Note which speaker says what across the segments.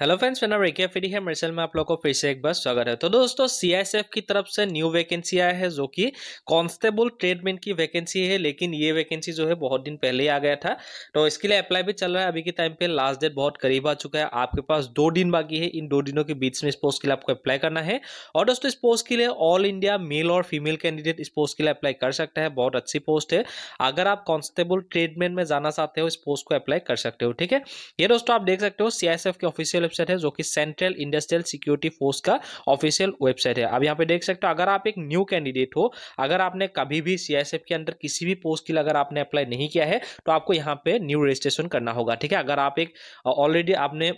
Speaker 1: hello friends मेरा रेकिया free है मर्सल में आप लोगों को फिर से एक बार स्वागत है तो दोस्तों सीआईएसएफ की तरफ से न्यू वैकेंसी आया है जो कि कांस्टेबल ट्रेडमैन की वैकेंसी है लेकिन ये वैकेंसी जो है बहुत दिन पहले ही आ गया था तो इसके लिए अप्लाई भी चल रहा है अभी के टाइम पे लास्ट डेट बहुत करीब आ चुका है आपके पास दो दिन बाकी है इन दो दिनों के बीच में इस पोस्ट के लिए आपको अप्लाई करना है और दोस्तों इस पोस्ट के लिए ऑल इंडिया मेल और फीमेल कैंडिडेट इस पोस्ट के लिए अप्लाई कर सकता है बहुत अच्छी पोस्ट है अगर आप कॉन्स्टेबल ट्रेडमैन में जाना चाहते हो इस पोस्ट को अप्लाई कर सकते हो ठीक है ये दोस्तों आप देख सकते हो सीआईएसएफ के ऑफिशियल वेबसाइट है जो कि सेंट्रल इंडस्ट्रियल सिक्योरिटी फोर्स का ऑफिशियल वेबसाइट है अब यहाँ पे देख सकते हो अगर आप एक न्यू कैंडिडेट हो अगर आपने कभी भी सीआईएसएफ के अंदर किसी भी पोस्ट के लिए अगर आपने अप्लाई नहीं किया है तो आपको यहाँ पे न्यू रजिस्ट्रेशन करना होगा ठीक है अगर आप एक ऑलरेडी आपने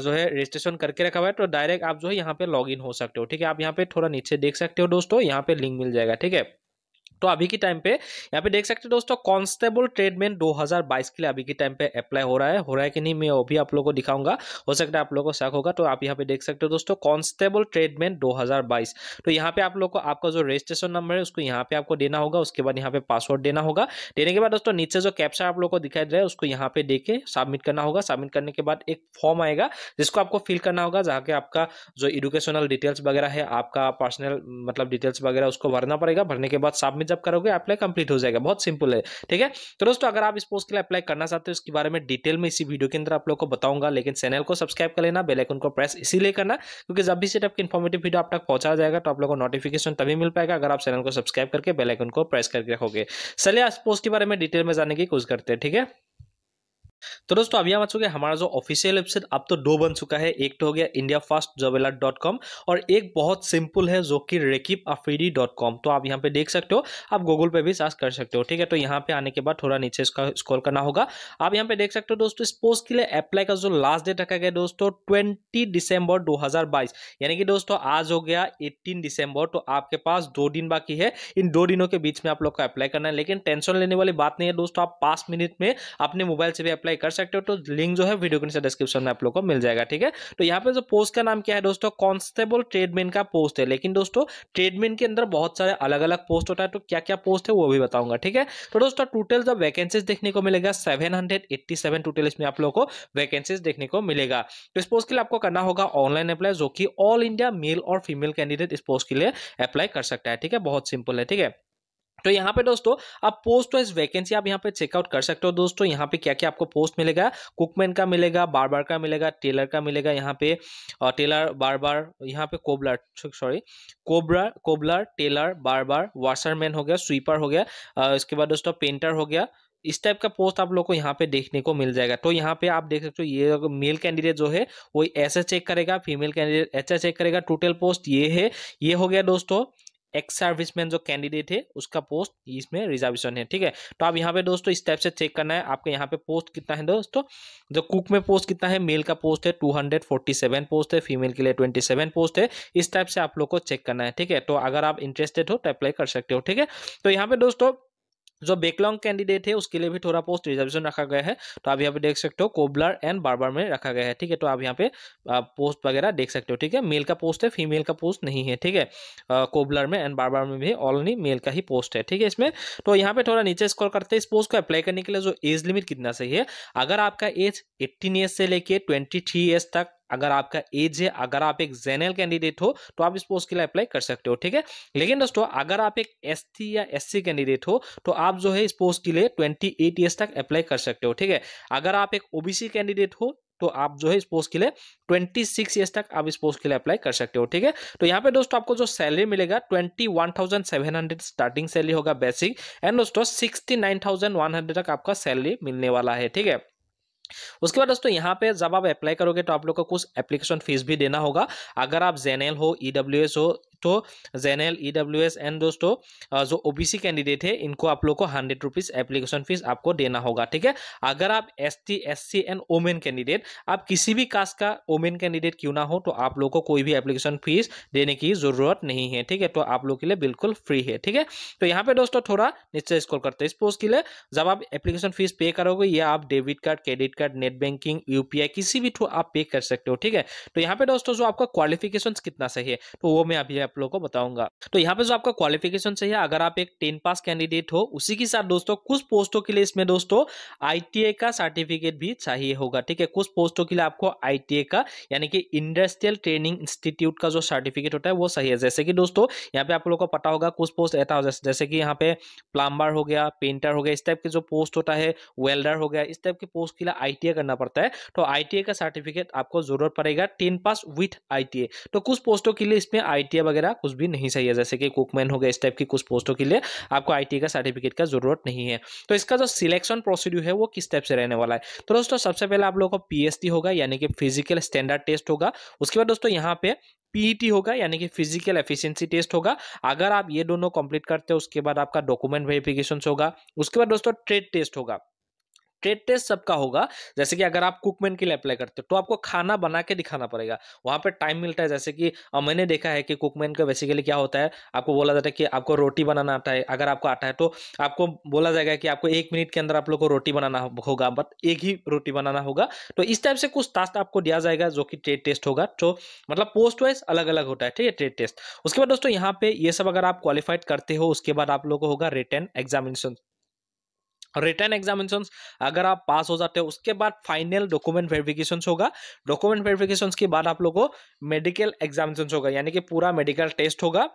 Speaker 1: जो है रजिस्ट्रेशन करके रखा हुआ है तो डायरेक्ट आप जो है यहाँ पे लॉग हो सकते हो ठीक है आप यहाँ पे थोड़ा नीचे देख सकते हो दोस्तों यहाँ पे लिंक मिल जाएगा ठीक है तो अभी के टाइम पे यहाँ पे देख सकते हैं दोस्तों कांस्टेबल ट्रेडमेंट 2022 के लिए अभी के टाइम पे अप्लाई हो रहा है हो रहा है कि नहीं मैं वो भी आप लोगों को दिखाऊंगा हो सकता है आप लोगों को शक होगा तो आप यहाँ पे देख सकते हो दोस्तों कांस्टेबल ट्रेडमेंट 2022 तो यहाँ पे आप लोग को आपका जो रजिस्ट्रेशन नंबर है उसको यहाँ पे आपको देना होगा उसके बाद यहाँ पे पासवर्ड देना होगा देने के बाद दोस्तों नीचे जो कैप्चर आप लोग को दिखाई दे रहा है उसको यहाँ पे देके सबमिट करना होगा सबमिट करने के बाद एक फॉर्म आएगा जिसको आपको फिल करना होगा जहाँ के आपका जो एडुकेशनल डिटेल्स वगैरह है आपका पर्सनल मतलब डिटेल्स वगैरह उसको भरना पड़ेगा भरने के बाद सबमिट जब करोगे अप्लाई कंप्लीट हो जाएगा बहुत सिंपल है ठीक है तो दोस्तों अगर आप इस पोस्ट के लिए अप्लाई करना चाहते हो उसके बारे में डिटेल में इसी वीडियो के अंदर आप लोग को बताऊंगा लेकिन चैनल को सब्सक्राइब कर लेना बेलाइकन को प्रेस इसीलिए करना क्योंकि जब भी सेटअप की इन्फॉर्मेटिव वीडियो आप तक पहुंचा जाएगा तो आप लोग को नोटिफिकेशन तभी मिल पाएगा अगर आप चैनल को सब्सक्राइब करके बेलाइकन को प्रेस करके रखोगे चलिए इस पोस्ट के बारे में डिटेल में जाने की कोशिश करते हैं ठीक है तो दोस्तों अभी हम आ चुके हैं हमारा जो ऑफिशियल वेबसाइट अब तो दो बन चुका है एक तो हो गया इंडिया फास्ट जवेला डॉट कॉम और एक बहुत सिंपल है जो कि रेकिप अफ्रीडी डॉट कॉम तो आप यहां पे देख सकते हो आप गूगल पे भी सर्च कर सकते हो ठीक है तो यहां पे आने के बाद थोड़ा नीचे इसका स्कॉल करना होगा आप यहाँ पे देख सकते हो दोस्तों इस पोस्ट के लिए अप्लाई का जो लास्ट डेट रखा गया दोस्तों ट्वेंटी दिसंबर दो यानी कि दोस्तों आज हो गया एट्टीन दिसंबर तो आपके पास दो दिन बाकी है इन दो दिनों के बीच में आप लोग को अप्लाई करना है लेकिन टेंशन लेने वाली बात नहीं है दोस्तों आप पांच मिनट में अपने मोबाइल से भी अप्लाई कर सकते हो तो लिंक जो है वीडियो के डिस्क्रिप्शन में आप लोग को मिल जाएगा ठीक है तो यहाँ पे जो पोस्ट का नाम क्या है दोस्तों कॉन्स्टेबल ट्रेडमैन का पोस्ट है लेकिन दोस्तों ट्रेडमैन के अंदर बहुत सारे अलग अलग पोस्ट होता है तो क्या क्या पोस्ट है वो भी बताऊंगा ठीक है तो दोस्तों टोटल जब वैकेंसीज देखने को मिलेगा सेवन टोटल इसमें आप लोग को वैकेंसीज देखने को मिलेगा तो इस पोस्ट के लिए आपको करना होगा ऑनलाइन अप्लाई जो कि ऑल इंडिया मेल और फीमेल कैंडिडेट इस पोस्ट के लिए अप्लाई कर सकता है ठीक है बहुत सिंपल है ठीक है तो यहाँ पे दोस्तों आप पोस्ट वाइज वैकेंसी आप यहाँ पे चेकआउट कर सकते हो दोस्तों यहाँ पे क्या क्या आपको पोस्ट मिलेगा कुकमैन का मिलेगा बारबार का मिलेगा टेलर का मिलेगा यहाँ पे और टेलर बारबार यहाँ पे cobbler sorry cobra cobbler tailor barber washerman हो गया स्वीपर हो गया इसके बाद दोस्तों पेंटर हो गया इस टाइप का पोस्ट आप लोग को यहाँ पे देखने को मिल जाएगा तो यहाँ पे आप देख सकते हो ये मेल कैंडिडेट जो है वो ऐसे चेक करेगा फीमेल कैंडिडेट ऐसा चेक करेगा टोटल पोस्ट ये है ये हो गया दोस्तों एक्स सर्विसमैन जो कैंडिडेट है उसका पोस्ट इसमें रिजर्वेशन है ठीक है तो आप यहाँ पे दोस्तों इस टाइप से चेक करना है आपके यहाँ पे पोस्ट कितना है दोस्तों जो कुक में पोस्ट कितना है मेल का पोस्ट है 247 पोस्ट है फीमेल के लिए 27 पोस्ट है इस टाइप से आप लोग को चेक करना है ठीक है तो अगर आप इंटरेस्टेड हो तो अप्लाई कर सकते हो ठीक है तो यहाँ पे दोस्तों जो बेकलॉन्ग कैंडिडेट है उसके लिए भी थोड़ा पोस्ट रिजर्वेशन रखा गया है तो आप यहाँ पे देख सकते हो कोबलर एंड बारबार में रखा गया है ठीक है तो आप यहाँ पे पोस्ट वगैरह देख सकते हो ठीक है मेल का पोस्ट है फीमेल का पोस्ट नहीं है ठीक है कोबलर में एंड बारबार में भी ऑलनी मेल का ही पोस्ट है ठीक है इसमें तो यहाँ पे थोड़ा नीचे स्कोर करते हैं इस पोस्ट को अप्लाई करने के लिए जो एज लिमिट कितना सही है अगर आपका एज एट्टीन ईयर्स से लेके ट्वेंटी थ्री ईयर्स तक अगर आपका एज है अगर आप एक जेनरल कैंडिडेट हो तो आप इस पोस्ट के लिए अप्लाई कर सकते हो ठीक है लेकिन दोस्तों अगर आप एक एस या एस कैंडिडेट हो तो आप जो है इस पोस्ट के लिए ट्वेंटी एट तक अप्लाई कर सकते हो ठीक है अगर आप एक ओबीसी कैंडिडेट हो तो आप जो है इस पोस्ट के लिए 26 इयर्स तक आप इस पोस्ट के लिए अप्लाई कर सकते हो ठीक है तो यहाँ पे दोस्तों आपको जो सैलरी मिलेगा 21,700 स्टार्टिंग सैलरी होगा बेसिक एंड दोस्तों 69,100 तक आपका सैलरी मिलने वाला है ठीक है उसके बाद दोस्तों यहाँ पे जब आप अप्लाई करोगे तो आप लोग को कुछ एप्लीकेशन फीस भी देना होगा अगर आप जेनएल हो ईडब्ल्यू e हो तो जेनएल ईडब्ल्यू एस एंड दोस्तों जो ओबीसी कैंडिडेट है इनको आप लोग को हंड्रेड रुपीज़ एप्लीकेशन फीस आपको देना होगा ठीक है अगर आप S T S C and women candidate आप किसी भी कास्ट का ओमेन कैंडिडेट क्यों ना हो तो आप लोग को कोई भी एप्लीकेशन फीस देने की ज़रूरत नहीं है ठीक है तो आप लोग के लिए बिल्कुल फ्री है ठीक है तो यहाँ पे दोस्तों थोड़ा निश्चय स्कोर करते हैं इस पोस्ट के लिए जब आप एप्लीकेशन फीस पे करोगे या आप debit card credit card net banking UPI किसी भी थ्रू आप पे कर सकते हो ठीक है तो यहाँ पे दोस्तों जो आपका क्वालिफिकेशन कितना सही है तो वो मैं अभी आप लोगों को बताऊंगा तो यहाँ पे जो आपका क्वालिफिकेशन सही है अगर आप एक टेन पास कैंडिडेट हो उसी के साथ दोस्तों कुछ पोस्टों के लिए इसमें दोस्तों आई का सर्टिफिकेट भी चाहिए होगा ठीक है कुछ पोस्टों के लिए आपको आई का यानी कि इंडस्ट्रियल ट्रेनिंग इंस्टीट्यूट का जो सर्टिफिकेट होता है वो सही है जैसे कि दोस्तों यहाँ पे आप लोग को पता होगा कुछ पोस्ट ऐसा हो जैसे कि यहाँ पे प्लम्बर हो गया पेंटर हो गया इस टाइप के जो पोस्ट होता है वेल्डर हो गया इस टाइप के पोस्ट के लिए आई करना पड़ता है तो आई का सर्टिफिकेट आपको जरूरत पड़ेगा टेन पास विथ आई तो कुछ पोस्टों के लिए इसमें आई वगैरह कुछ भी नहीं चाहिए जैसे कि कुकमैन हो गया इस टाइप की कुछ पोस्टों के लिए आपको आई का सर्टिफिकेट का जरूरत नहीं है तो इसका जो सिलेक्शन प्रोसीड्यू है वो किस टाइप से रहने वाला है तो दोस्तों सबसे पहले आप लोगों को पी होगा यानी कि फिजिकल स्टैंडर्ड टेस्ट होगा उसके बाद दोस्तों यहाँ पे पीईटी e होगा यानी कि फिजिकल एफिशिएंसी टेस्ट होगा अगर आप ये दोनों कंप्लीट करते हो उसके बाद आपका डॉक्यूमेंट वेरिफिकेशन होगा उसके बाद दोस्तों ट्रेड टेस्ट होगा ट्रेड टेस्ट सबका होगा जैसे कि अगर आप कुकमैन के लिए अप्लाई करते हो तो आपको खाना बना के दिखाना पड़ेगा वहाँ पे टाइम मिलता है जैसे कि मैंने देखा है कि कुकमैन का बेसिकली क्या होता है आपको बोला जाता है कि आपको रोटी बनाना आता है अगर आपको आता है तो आपको बोला जाएगा कि आपको एक मिनट के अंदर आप लोग को रोटी बनाना होगा बट एक ही रोटी बनाना होगा तो इस टाइप से कुछ टास्क आपको दिया जाएगा जो कि ट्रेड टेस्ट होगा तो मतलब पोस्ट वाइज अलग अलग होता है ठीक है ट्रेड टेस्ट उसके बाद दोस्तों यहाँ पे ये सब अगर आप क्वालिफाइड करते हो उसके बाद आप लोग को होगा रिटर्न एग्जामिनेशन रिटर्न एग्जामिनेशन अगर आप पास हो जाते हो उसके बाद फाइनल डॉक्यूमेंट वेरिफिकेशन होगा डॉक्यूमेंट वेरिफिकेशन के बाद आप लोगों को मेडिकल एग्जामिनेशन होगा यानी कि पूरा मेडिकल टेस्ट होगा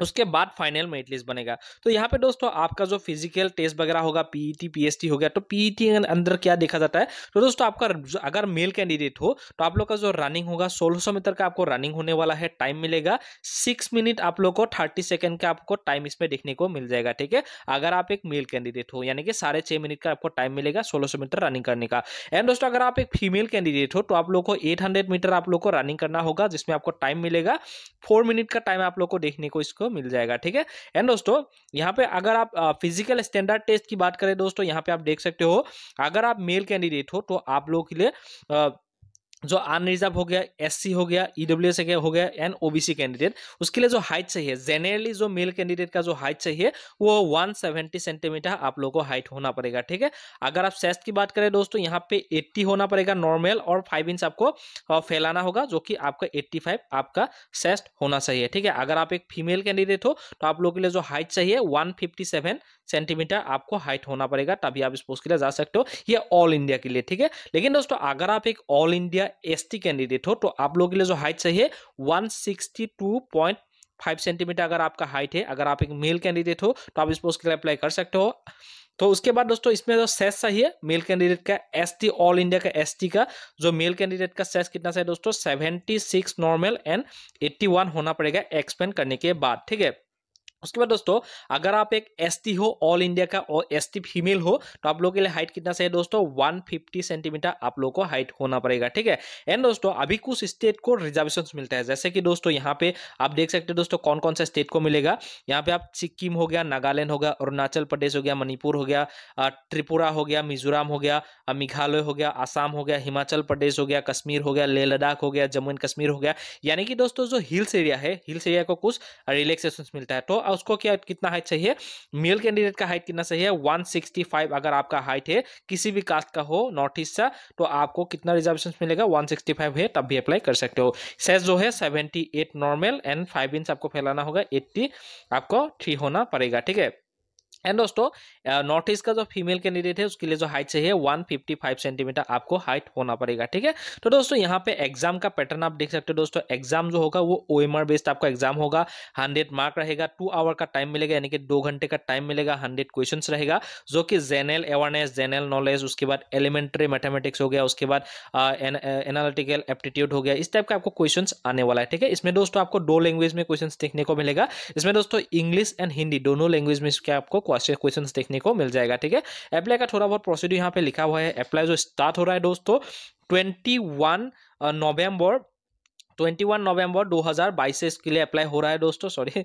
Speaker 1: उसके बाद फाइनल मेरिट लिस्ट बनेगा तो यहाँ पे दोस्तों आपका जो फिजिकल टेस्ट वगैरह होगा पीईटी पीएसटी e हो गया तो पीईटी e के अंदर क्या देखा जाता है तो दोस्तों आपका अगर मेल कैंडिडेट हो तो आप लोग का जो रनिंग होगा 1600 मीटर का आपको रनिंग होने वाला है टाइम मिलेगा सिक्स मिनट आप लोग को थर्टी सेकेंड का आपको टाइम इसमें देखने को मिल जाएगा ठीक है अगर आप एक मेल कैंडिडेट हो यानी कि साढ़े मिनट का आपको टाइम मिलेगा सोलह मीटर रनिंग करने का एंड दोस्तों अगर आप एक फीमेल कैंडिडेट हो तो आप लोग को एट मीटर आप लोग को रनिंग करना होगा जिसमें आपको टाइम मिलेगा फोर मिनट का टाइम आप लोग को देखने को इसको मिल जाएगा ठीक है एंड दोस्तों यहाँ पे अगर आप फिजिकल स्टैंडर्ड टेस्ट की बात करें दोस्तों यहाँ पे आप देख सकते हो अगर आप मेल कैंडिडेट हो तो आप लोगों के लिए जो अनरिजर्व हो गया एससी हो गया ईडब्ल्यू e एस हो गया एंड ओबीसी कैंडिडेट उसके लिए जो हाइट चाहिए जेनरली जो मेल कैंडिडेट का जो हाइट चाहिए वो 170 सेंटीमीटर आप लोगों को हाइट होना पड़ेगा ठीक है अगर आप सेस्ट की बात करें दोस्तों यहाँ पे 80 होना पड़ेगा नॉर्मल और 5 इंच आपको फैलाना होगा जो कि आपका एट्टी आपका सेस्ट होना चाहिए ठीक है अगर आप एक फीमेल कैंडिडेट हो तो आप लोगों के लिए जो हाइट चाहिए वन सेंटीमीटर आपको हाइट होना पड़ेगा तभी आप इस पोस्ट के लिए जा सकते हो ये ऑल इंडिया के लिए ठीक है लेकिन दोस्तों अगर आप एक all India S T candidate हो तो आप लोगों के लिए जो हाइट चाहिए 162.5 सेंटीमीटर अगर आपका हाइट है अगर आप एक मेल कैंडिडेट हो तो आप इस पोस्ट के लिए अप्लाई कर सकते हो तो उसके बाद दोस्तों इसमें जो सेस चाहिए मेल कैंडिडेट का एस टी ऑल इंडिया का एस टी का जो मेल कैंडिडेट का सेस कितना चाहिए दोस्तों seventy six normal and eighty one होना पड़ेगा एक्सपेंड करने के बाद ठीक है उसके बाद दोस्तों अगर आप एक एसटी हो ऑल इंडिया का और एसटी फीमेल हो तो आप लोगों के लिए हाइट कितना चाहिए दोस्तों 150 सेंटीमीटर आप लोगों को हाइट होना पड़ेगा ठीक है एंड दोस्तों अभी कुछ स्टेट को रिजर्वेशन मिलता है जैसे कि दोस्तों यहाँ पे आप देख सकते हैं दोस्तों कौन कौन सा स्टेट को मिलेगा यहाँ पे आप सिक्किम हो गया नागालैंड हो गया अरुणाचल प्रदेश हो गया मणिपुर हो गया त्रिपुरा हो गया मिजोराम हो गया मेघालय हो गया आसाम हो गया हिमाचल प्रदेश हो गया कश्मीर हो गया लेह लद्दाख हो गया जम्मू एंड कश्मीर हो गया यानी कि दोस्तों जो हिल्स एरिया है हिल्स एरिया को कुछ रिलेक्सेशन मिलता है तो उसको क्या कितना हाइट चाहिए मेल कैंडिडेट का हाइट कितना चाहिए 165 अगर आपका हाइट है किसी भी कास्ट का हो नॉर्थ ईस्ट का तो आपको कितना रिजर्वेशन मिलेगा 165 है तब भी अप्लाई कर सकते हो सेज जो है 78 नॉर्मल एंड फाइव इंच आपको फैलाना होगा 80 आपको थ्री होना पड़ेगा ठीक है एंड दोस्तों नॉर्थ ईस्ट का जो फीमेल कैंडिडेट है उसके लिए जो हाइट चाहिए 155 सेंटीमीटर आपको हाइट होना पड़ेगा ठीक है तो दोस्तों यहाँ पे एग्जाम का पैटर्न आप देख सकते हो दोस्तों एग्जाम जो होगा वो ओ बेस्ड आपका एग्जाम होगा हंड्रेड मार्क रहेगा टू आवर का टाइम मिलेगा यानी कि दो घंटे का टाइम मिलेगा हंड्रेड क्वेश्चन रहेगा जो कि जेनरल अवेयरनेस जेनरल नॉलेज उसके बाद एलिमेंट्री मैथमेटिक्स हो गया उसके बाद एनालिटिकल एप्टीट्यूड हो गया इस टाइप का आपको क्वेश्चन आने वाला है ठीक है इसमें दोस्तों आपको दो लैंग्वेज में क्वेश्चन देखने को मिलेगा इसमें दोस्तों इंग्लिश एंड हिंदी दोनों लैंग्वेज में इसके आपको क्वेश्चन देखने को मिल जाएगा ठीक है अप्लाई का थोड़ा बहुत प्रोसीड्यू यहाँ पे लिखा हुआ है अप्लाई जो स्टार्ट हो रहा है दोस्तों ट्वेंटी वन नवम्बर 21 नवंबर 2022 से इसके लिए अप्लाई हो रहा है दोस्तों सॉरी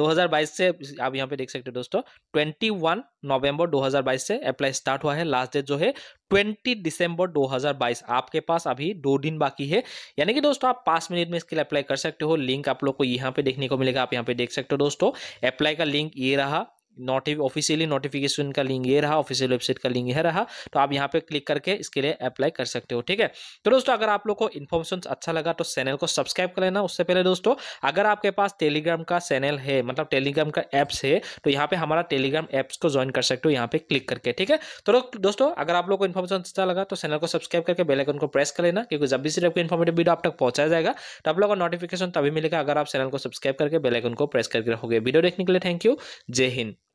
Speaker 1: 2022 से आप यहाँ पे देख सकते हैं दोस्तों 21 नवंबर 2022 से अप्लाई स्टार्ट हुआ है लास्ट डेट जो है 20 दिसंबर 2022 आपके पास अभी दो दिन बाकी है यानी कि दोस्तों आप पाँच मिनट में इसके लिए अप्लाई कर सकते हो लिंक आप लोग को यहाँ पे देखने को मिलेगा आप यहाँ पे देख सकते हो दोस्तों अप्लाई का लिंक ये रहा नोटि ऑफिशियली नोटिफिकेशन का लिंक ये रहा ऑफिशियल वेबसाइट का लिंक ये रहा तो आप यहाँ पे क्लिक करके इसके लिए अप्लाई कर सकते हो ठीक है तो दोस्तों अगर आप लोग को इन्फॉर्मेशन अच्छा लगा तो चैनल को सब्सक्राइब कर लेना उससे पहले दोस्तों अगर आपके पास टेलीग्राम का चैनल है मतलब टेलीग्राम का एप्स है तो यहाँ पे हमारा टेलीग्राम एप्स को ज्वाइन कर सकते हो यहाँ पे क्लिक करके ठीक है तो दोस्तों अगर आप लोग को इन्फॉर्मेशन अच्छा लगा तो चैनल को सब्सक्राइब करके बेलाइकन को प्रेस कर लेना क्योंकि जब भी सिर्फ आपको इन्फॉर्मेटिव वीडियो आप तक पहुंचाया जाएगा तो आप लोग का नोटिफिकेशन तभी मिलेगा अगर आप चैनल को सब्सक्राइब करके बेलाइकन को प्रेस करके रहोगे वीडियो देखने के लिए थैंक यू जय हिंद